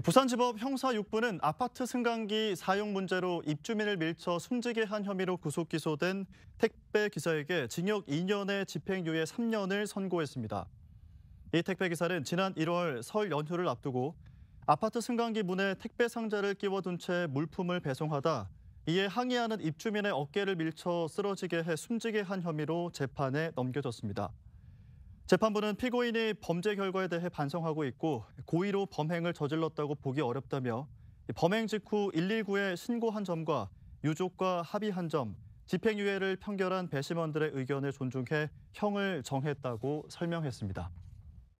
예, 부산지법 형사 6부는 아파트 승강기 사용 문제로 입주민을 밀쳐 숨지게 한 혐의로 구속 기소된 택배 기사에게 징역 2년에 집행유예 3년을 선고했습니다. 이 택배 기사는 지난 1월 설 연휴를 앞두고 아파트 승강기 문에 택배 상자를 끼워둔 채 물품을 배송하다 이에 항의하는 입주민의 어깨를 밀쳐 쓰러지게 해 숨지게 한 혐의로 재판에 넘겨졌습니다. 재판부는 피고인이 범죄 결과에 대해 반성하고 있고 고의로 범행을 저질렀다고 보기 어렵다며 범행 직후 119에 신고한 점과 유족과 합의한 점, 집행유예를 편결한 배심원들의 의견을 존중해 형을 정했다고 설명했습니다.